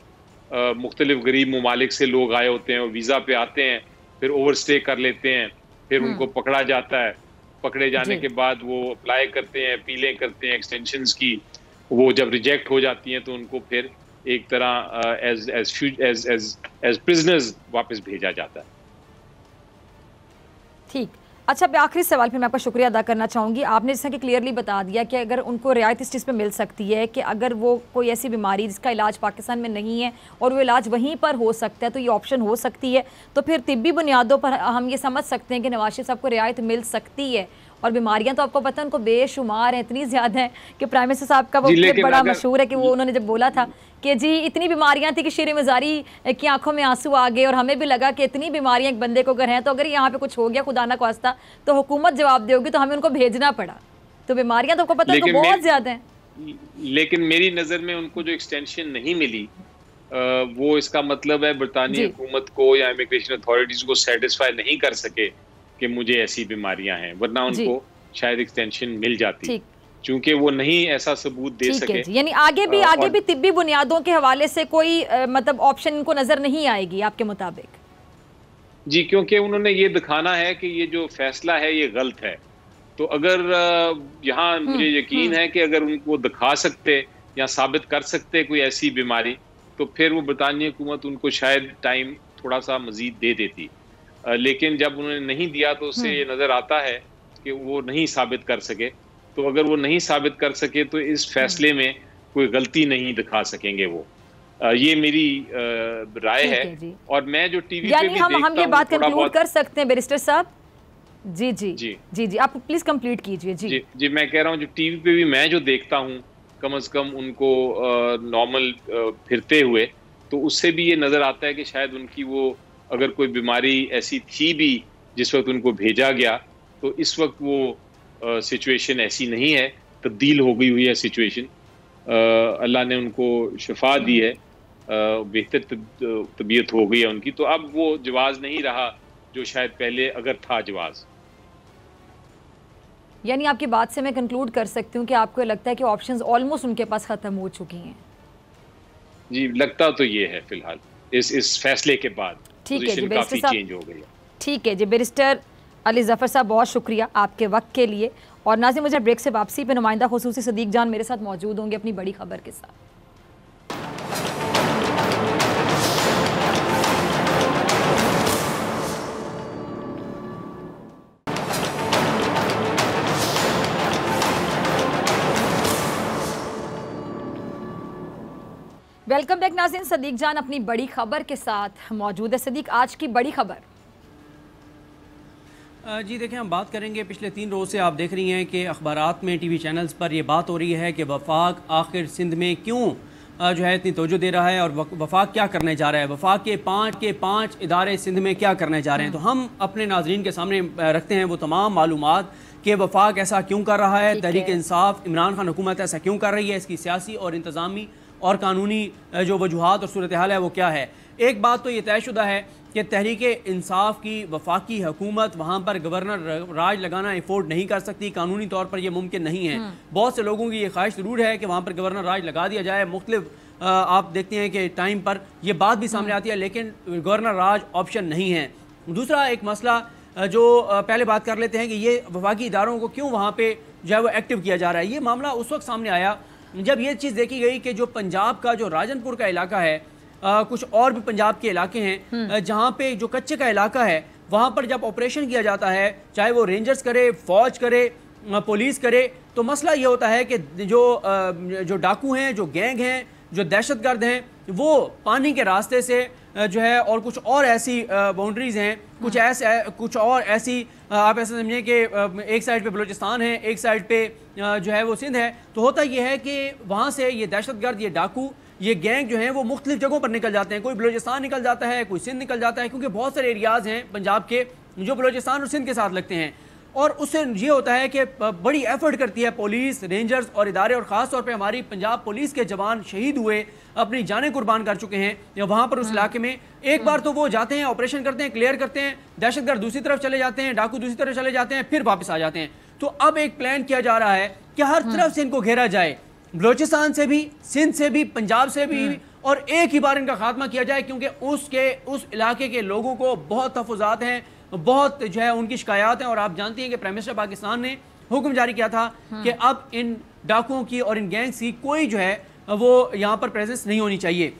मुख्तलिफ गरीब ममालिक से लोग आए होते हैं वीज़ा पे आते हैं फिर ओवर स्टे कर लेते हैं फिर हम्म। उनको पकड़ा जाता है पकड़े जाने के बाद वो अप्लाई करते हैं अपीलें करते हैं एक्सटेंशन की वो जब रिजेक्ट हो जाती हैं तो उनको फिर एक तरह as as as as prisoners वापस भेजा जाता है ठीक अच्छा आखिरी सवाल पर मैं आपका शुक्रिया अदा करना चाहूँगी आपने जैसा कि क्लियरली बता दिया कि अगर उनको रियायत इस चीज़ पर मिल सकती है कि अगर वो कोई ऐसी बीमारी जिसका इलाज पाकिस्तान में नहीं है और वो इलाज वहीं पर हो सकता है तो ये ऑप्शन हो सकती है तो फिर तिब्बी बुनियादों पर हम ये समझ सकते हैं कि नवाशि साहब को रियायत मिल सकती है और बीमारियां तो आपको पता है उनको बेशुमार हैं इतनी ज़्यादा हैं कि प्राइम मिनिस्टर साहब का वो बड़ा मशहूर है कि वो उन्होंने जब बोला था कि जी इतनी बीमारियां थी कि शेर मजारी की आंखों में आंसू आ गए और हमें भी लगा कि इतनी बीमारियां एक बंदे को अगर हैं तो अगर यहाँ पे कुछ हो गया खुदा ना खास्ता तो हुकूमत जवाब देगी तो हमें उनको भेजना पड़ा तो बीमारियां तो आपको पता है तो बहुत ज़्यादा हैं लेकिन मेरी नज़र में उनको जो एक्सटेंशन नहीं मिली आ, वो इसका मतलब है बरतानी हुकूमत को या इमिग्रेशन अथॉरिटीज को सेटिस्फाई नहीं कर सके कि मुझे ऐसी बीमारियां हैं वरना उनको शायद एक्सटेंशन मिल जाती है चूंकि वो नहीं ऐसा सबूत दे सके यानी आगे भी आगे भी तिब्बी बुनियादों के हवाले से कोई मतलब ऑप्शन इनको नजर नहीं आएगी आपके मुताबिक जी क्योंकि उन्होंने ये दिखाना है कि ये जो फैसला है ये गलत है तो अगर यहाँ हम्म, मुझे यकीन हम्म। है कि अगर उनको दिखा सकते या साबित कर सकते कोई ऐसी बीमारी तो फिर वो बरतानिया हुकूमत उनको शायद टाइम थोड़ा सा मजीद दे देती लेकिन जब उन्होंने नहीं दिया तो उससे हम्म। ये नज़र आता है कि वो नहीं साबित कर सके तो अगर वो नहीं साबित कर सके तो इस फैसले में कोई गलती नहीं दिखा सकेंगे वो ये मेरी राय है और मैं जो टीवी भी हम हम ये बात कंक्लूड कर सकते हैं बेरिस्टर साहब जी जी जी जी जी आप प्लीज कंप्लीट कीजिए जी।, जी मैं कह रहा हूँ जो टीवी पे भी मैं जो देखता हूँ कम अज कम उनको नॉर्मल फिरते हुए तो उससे भी ये नजर आता है कि शायद उनकी वो अगर कोई बीमारी ऐसी थी भी जिस वक्त उनको भेजा गया तो इस वक्त वो सिचुएशन ऐसी नहीं है तब्दील हो गई हुई है सिचुएशन अल्लाह ने उनको शफा दी है बेहतर तबीयत हो गई है उनकी तो अब वो जवाज नहीं रहा जो शायद पहले अगर था जवाज़ यानी आपकी बात से मैं कंक्लूड कर सकती हूँ कि आपको लगता है कि ऑप्शंस ऑलमोस्ट उनके पास ख़त्म हो चुकी हैं जी लगता तो ये है फिलहाल इस इस फैसले के बाद ठीक है जी बेरिस्टर ठीक है जी बेरिस्टर अली ज़फ़र साहब बहुत शुक्रिया आपके वक्त के लिए और नाजिम मुझे ब्रेक से वापसी पे नुमाइंदा खसूसी सदीक जान मेरे साथ मौजूद होंगे अपनी बड़ी खबर के साथ वेलकम बैक नाजिन सदीक जान अपनी बड़ी खबर के साथ मौजूद है सदीक आज की बड़ी खबर जी देखें हम बात करेंगे पिछले तीन रोज़ से आप देख रही हैं कि अखबार में टी वी चैनल्स पर यह बात हो रही है कि वफाक आखिर सिंध में क्यों जो है इतनी तोजो दे रहा है और वफाक क्या करने जा रहा है वफाक के पाँच के पाँच इदारे सिंध में क्या करने जा रहे हैं तो हम अपने नाजरन के सामने रखते हैं वो तमाम मालूम कि वफाक ऐसा क्यों कर रहा है तहरीक इंसाफ इमरान खान हुकूमत ऐसा क्यों कर रही है इसकी सियासी और इंतज़ामी और कानूनी जो वजूहत और सूरत हाल है वो क्या है एक बात तो ये तयशुदा है कि तहरीक इंसाफ की वफाकी हुकूमत वहाँ पर गवर्नर राज लगाना एफोर्ड नहीं कर सकती कानूनी तौर पर यह मुमकिन नहीं है हम्म। बहुत से लोगों की ये ख्वाहिश ज़रूर है कि वहाँ पर गवर्नर राज लगा दिया जाए मुख्त आप देखते हैं कि टाइम पर यह बात भी सामने हम्म। आती है लेकिन गवर्नर राज ऑप्शन नहीं है दूसरा एक मसला जो पहले बात कर लेते हैं कि ये वफाकी इदारों को क्यों वहाँ पर जो है वो एक्टिव किया जा रहा है ये मामला उस वक्त सामने आया जब ये चीज़ देखी गई कि जो पंजाब का जो राजनपुर का इलाका है आ, कुछ और भी पंजाब के इलाके हैं हम्म। जहाँ पे जो कच्चे का इलाका है वहाँ पर जब ऑपरेशन किया जाता है चाहे वो रेंजर्स करे फौज करे पुलिस करे तो मसला ये होता है कि जो जो डाकू हैं जो गैंग हैं जो दहशतगर्द हैं वो पानी के रास्ते से जो है और कुछ और ऐसी बाउंड्रीज़ हैं कुछ हम्म। ऐसे कुछ और ऐसी आप ऐसा समझें कि एक साइड पे बलूचिस्तान है एक साइड पे जो है वो सिंध है तो होता यह है कि वहाँ से ये दहशतगर्द ये डाकू ये गैंग जो है वो मुख्तलिफ जगहों पर निकल जाते हैं कोई बलोचिस्तान निकल जाता है कोई सिंध निकल जाता है क्योंकि बहुत सारे एरियाज़ हैं पंजाब के जो बलोचिस्तान और सिंध के साथ लगते हैं और उससे ये होता है कि बड़ी एफर्ट करती है पुलिस रेंजर्स और इदारे और ख़ास तौर पर हमारी पंजाब पुलिस के जवान शहीद हुए अपनी जानें कुर्बान कर चुके हैं या वहाँ पर उस हाँ। इलाके में एक बार तो वो जाते हैं ऑपरेशन करते हैं क्लियर करते हैं दहशतगर्द दूसरी तरफ चले जाते हैं डाकू दूसरी तरफ चले जाते हैं फिर वापस आ जाते हैं तो अब एक प्लान किया जा रहा है कि हर हाँ। तरफ से इनको घेरा जाए बलोचिस्तान से भी सिंध से भी पंजाब से भी हम्म। और एक ही बार इनका खात्मा किया जाए क्योंकि उसके उस इलाके के लोगों को बहुत तहफात हैं बहुत जो है उनकी शिकायत हैं और आप जानती हैं कि प्राइम मिनिस्टर पाकिस्तान ने हुक्म जारी किया था हाँ। कि अब इन डाकुओं की और इन गैंग्स की कोई जो है वो यहाँ पर प्रेजेंस नहीं होनी चाहिए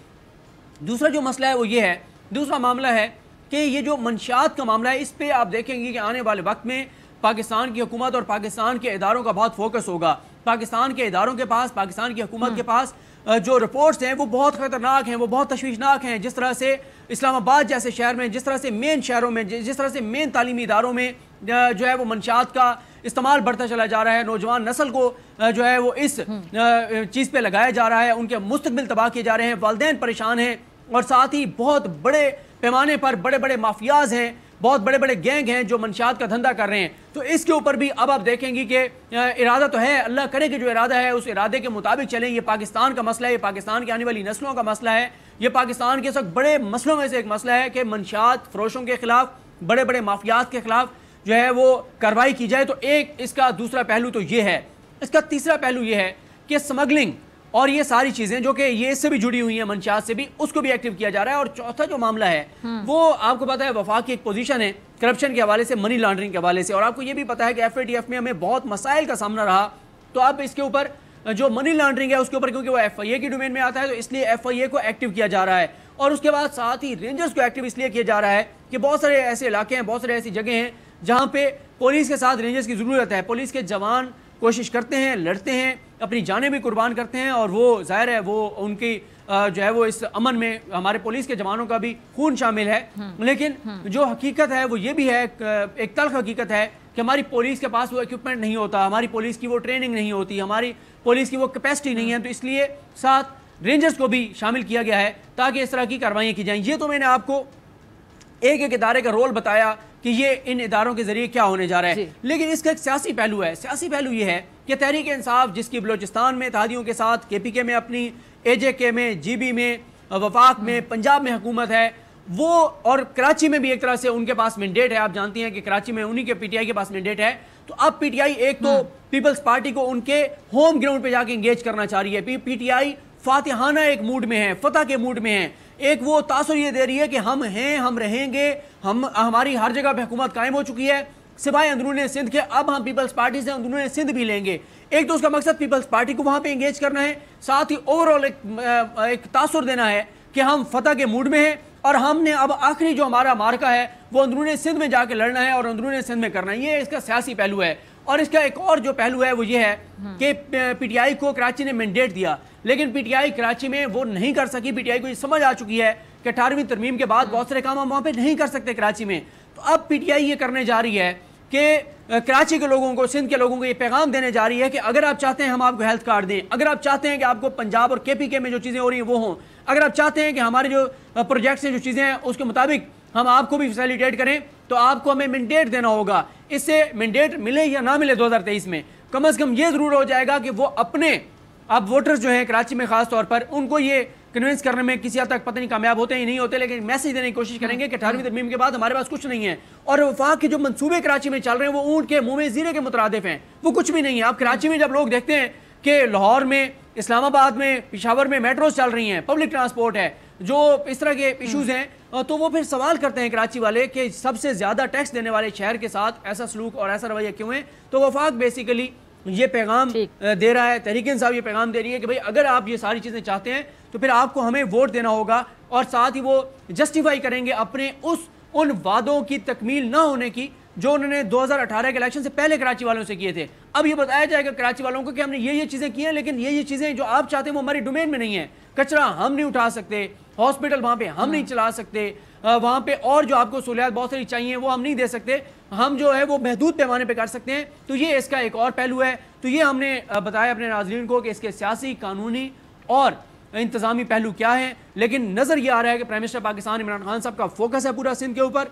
दूसरा जो मसला है वो ये है दूसरा मामला है कि ये जो मंशात का मामला है इस पर आप देखेंगे कि आने वाले वक्त में पाकिस्तान की हुकूमत और पाकिस्तान के इदारों का बहुत फोकस होगा पाकिस्तान के इदारों के पास पाकिस्तान की हुकूमत के हाँ। पास जो रिपोर्ट्स हैं वो बहुत ख़तरनाक हैं वो बहुत तशवीशनाक हैं जिस तरह से इस्लामाबाद जैसे शहर में जिस तरह से मेन शहरों में जिस तरह से मेन तालीमी इदारों में जो है वो मनशात का इस्तेमाल बढ़ता चला जा रहा है नौजवान नस्ल को जो है वो इस हाँ। चीज़ पर लगाया जा रहा है उनके मुस्तबिल तबाह किए जा रहे हैं वालदेन परेशान हैं और साथ ही बहुत बड़े पैमाने पर बड़े बड़े माफियाज हैं बहुत बड़े बड़े गैंग हैं जो मंशात का धंधा कर रहे हैं तो इसके ऊपर भी अब आप देखेंगे कि इरादा तो है अल्लाह करे कि जो इरादा है उस इरादे के मुताबिक चलें ये पाकिस्तान का मसला है ये पाकिस्तान की आने वाली नस्लों का मसला है ये पाकिस्तान के सब बड़े मसलों में से एक मसला है कि मंशात फरोशों के ख़िलाफ़ बड़े बड़े माफियात के ख़िलाफ़ जो है वो कार्रवाई की जाए तो एक इसका दूसरा पहलू तो ये है इसका तीसरा पहलू ये है कि स्मगलिंग और ये सारी चीजें जो कि ये इससे भी जुड़ी हुई हैं मंशात से भी उसको भी एक्टिव किया जा रहा है और चौथा जो मामला है हम्म। वो आपको पता है वफाक की एक पोजीशन है करप्शन के हवाले से मनी लॉन्ड्रिंग के हवाले से और आपको ये भी पता है कि एफ में हमें बहुत मसाइल का सामना रहा तो अब इसके ऊपर जो मनी लॉन्ड्रिंग है उसके ऊपर क्योंकि वो एफ की डोमेन में आता है तो इसलिए एफ को एक्टिव किया जा रहा है और उसके बाद साथ ही रेंजर्स को एक्टिव इसलिए किया जा रहा है कि बहुत सारे ऐसे इलाके हैं बहुत सारे ऐसी जगह हैं जहाँ पे पुलिस के साथ रेंजर्स की ज़रूरत है पुलिस के जवान कोशिश करते हैं लड़ते हैं अपनी जानें भी कुर्बान करते हैं और वो जाहिर है वो उनकी जो है वो इस अमन में हमारे पुलिस के जवानों का भी खून शामिल है हम्म। लेकिन हम्म। जो हकीकत है वो ये भी है एक तल्ख हकीकत है कि हमारी पुलिस के पास वो इक्विपमेंट नहीं होता हमारी पुलिस की वो ट्रेनिंग नहीं होती हमारी पुलिस की वो कैपेसिटी नहीं है तो इसलिए साथ रेंजर्स को भी शामिल किया गया है ताकि इस तरह की कार्रवाइयाँ की जाएँ ये तो मैंने आपको एक एक इदारे का रोल बताया कि ये इन इदारों के जरिए क्या होने जा रहा है लेकिन इसका एक सियासी पहलू है सियासी पहलू ये है कि तहरीक इंसाफ जिसकी बलोचिस्तान में तहदियों के साथ के पी के में अपनी ए जे के में जी बी में वफाक में पंजाब में हुकूमत है वो और कराची में भी एक तरह से उनके पास मैंडेट है आप जानती हैं कि कराची में उन्हीं के पी टी आई के पास मैंडेट है तो अब पी टी आई एक तो पीपल्स हम्म। पार्टी को उनके होम ग्राउंड पर जाके इंगेज करना चाह रही है पी टी आई फातिहाना एक मूड में है फतेह के मूड में है एक वो तासर ये दे रही है कि हम हैं हम रहेंगे हम हमारी हर जगह पर हुकूमत कायम हो चुकी है सिवाय अंदरून सिंध के अब हम पीपल्स पार्टी से अंदरून सिंध भी लेंगे एक तो उसका मकसद पीपल्स पार्टी को वहाँ पर इंगेज करना है साथ ही ओवरऑल एक, एक तासर देना है कि हम फतह के मूड में हैं और हमने अब आखिरी जो हमारा मार्का है वो अंदरून सिंध में जाके लड़ना है और अंदरून सिंध में करना है ये इसका सियासी पहलू है और इसका एक और जो पहलू है वो ये है हम्म। कि पीटीआई को कराची ने मैंडेट दिया लेकिन पीटीआई कराची में वो नहीं कर सकी पीटीआई को ये समझ आ चुकी है कि अठारहवीं तरमीम के बाद हम्म। बहुत सारे काम हम वहाँ पर नहीं कर सकते कराची में तो अब पीटीआई ये करने जा रही है कि कराची के लोगों को सिंध के लोगों को ये पैगाम देने जा रही है कि अगर आप चाहते हैं हम आपको हेल्थ कार्ड दें अगर आप चाहते हैं कि आपको पंजाब और के पी के में जो चीज़ें हो रही हैं वो हों अगर आप चाहते हैं कि हमारे जो प्रोजेक्ट्स हैं जो चीज़ें हैं उसके मुताबिक हम आपको भी फैसिलिटेट करें तो आपको हमें मैंडेट देना होगा इससे मैंडेट मिले या ना मिले तेईस में कम अज़ कम ये ज़रूर हो जाएगा कि वो अपने आप वोटर्स जो हैं कराची में ख़ास तौर पर उनको ये कन्विंस करने में किसी हद तक पता नहीं कामयाब होते ही नहीं होते लेकिन मैसेज देने की कोशिश करेंगे कि अठारहवीं हाँ। तरमीम के बाद हमारे पास कुछ नहीं है और वफाक के जो मनसूबे कराची में चल रहे हैं वो ऊँट के मुँह में जीरे के मुतरदफ हैं वो कुछ भी नहीं है आप कराची में जब लोग देखते हैं कि लाहौर में इस्लामाबाद में पिशावर में मेट्रोज चल रही हैं पब्लिक ट्रांसपोर्ट है जो इस तरह के इशूज हाँ। हैं तो वो फिर सवाल करते हैं कराची वाले कि सबसे ज़्यादा टैक्स देने वाले शहर के साथ ऐसा सलूक और ऐसा रवैया क्यों है तो वफाक बेसिकली ये पैगाम दे रहा है तहरीक साहब ये पैगाम दे रही है कि भाई अगर आप ये सारी चीज़ें चाहते हैं तो फिर आपको हमें वोट देना होगा और साथ ही वो जस्टिफाई करेंगे अपने उस उन वादों की तकमील ना होने की जो उन्होंने 2018 के इलेक्शन से पहले कराची वालों से किए थे अब ये बताया जाएगा कराची वालों को कि हमने ये ये चीज़ें की हैं लेकिन ये ये चीज़ें जो आप चाहते हैं वो हमारी डोमेन में नहीं है कचरा हम नहीं उठा सकते हॉस्पिटल वहाँ पे हम नहीं हाँ। चला सकते वहाँ पे और जो आपको सहूलियात बहुत सारी चाहिए वो हम नहीं दे सकते हम जो है वो महदूद पैमाने पे कर सकते हैं तो ये इसका एक और पहलू है तो ये हमने बताया अपने नाजरन को कि इसके सियासी कानूनी और इंतजामी पहलू क्या है लेकिन नज़र ये आ रहा है कि प्राइम मिनिस्टर पाकिस्तान इमरान खान साहब का फोकस है पूरा सिंध के ऊपर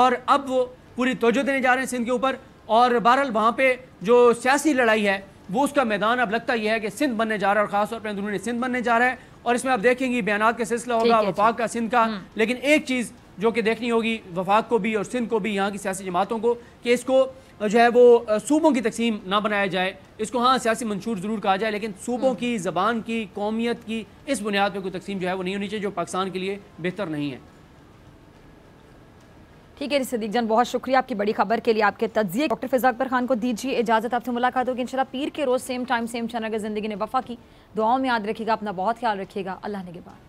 और अब वो पूरी तोजो देने जा रहे हैं सिंध के ऊपर और बहरहाल वहाँ पर जो सियासी लड़ाई है वो उसका मैदान अब लगता यह है कि सिंध बनने जा रहा है और ख़ासतौर पर अंदरूनी सिंध बनने जा रहा है और इसमें आप देखेंगे बयान का सिलसिला होगा वफाक का सिंध का हम्म। लेकिन एक चीज़ जो कि देखनी होगी वफाक को भी और सिंध को भी यहाँ की सियासी जमातों को कि इसको जो है वो सूबों की तकसीम ना बनाया जाए इसको हाँ सियासी मंशूर ज़रूर कहा जाए लेकिन सूबों हम्म। की ज़बान की कौमियत की इस बुनियाद पर कोई तकसीम जो है वो नहीं होनी चाहिए जो पाकिस्तान के लिए बेहतर नहीं है ठीक है सदीक जान बहुत शुक्रिया आपकी बड़ी खबर के लिए आपके तजिए डॉक्टर फिजा अकबर खान को दीजिए इजाजत आपसे मुलाकात होगी इनशाला पीर के रोज़ सेम टाइम सेम चैनल अगर ज़िंदगी ने वफा की दुआओं में याद रखेगा अपना बहुत ख्याल रखिएगा अल्लाह ने के बाद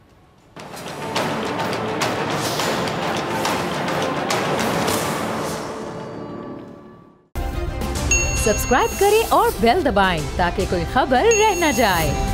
सब्सक्राइब करें और बेल दबाएं ताकि कोई खबर रह न जाए